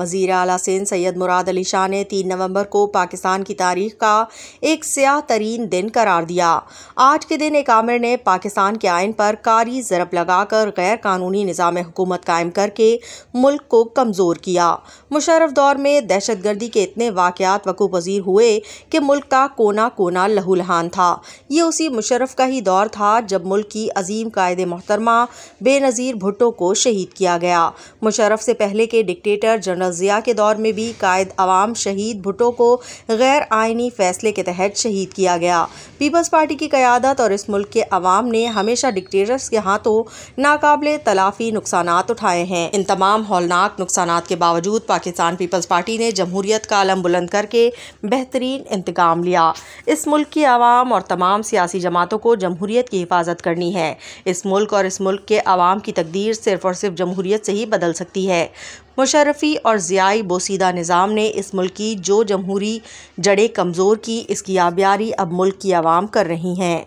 वजीर अला सिंध सैयद मुराद अली शाह ने तीन नवंबर को पाकिस्तान की तारीख का एक स्याह तरीन दिन करार दिया आज के दिन एक आमिर ने पाकिस्तान के आयन पर कारी जरब लगाकर गैर कानूनी निज़ाम हुकूमत कायम करके मुल्क को कमज़ोर किया मुशरफ दौर में दहशतगर्दी के इतने वाक़ात वकू पजीर हुए कि मुल्क का कोना कोना लहूलहान था ये उसी मुशरफ का ही दौर था जब मुल्क की अजीम कायद मोहतरमा बेनज़ीर भुट्टो को शहीद किया गया मुशरफ से पहले के डिक्टेटर जनरल जिया के दौर में भी कायद अवाम शहीद भुटो को गैर आइनी फैसले के तहत शहीद किया गया पीपल्स पार्टी की क़्यादत और इस मुल्क के अवाम ने हमेशा डिक्टेटर्स के हाथों नाकबले तलाफी नुकसान उठाए हैं इन तमाम हौलनाक नुकसान के बावजूद पाकिस्तान पीपल्स पार्टी ने जमहूरियत का आलम बुलंद करके बेहतरीन इंतकाम लिया इस मुल्क की आवाम और तमाम सियासी जमातों को जमहूरीत की हिफाजत करनी है इस मुल्क और इस मुल्क के आवाम की तकदीर सिर्फ और सिर्फ जमहूरीत से ही बदल सकती है मुशरफी और ज़ियाई बोसीदा निज़ाम ने इस मुल्क की जो जमहूरी जड़ें कमज़ोर की इसकी आबियारी अब मुल्क की आवाम कर रही हैं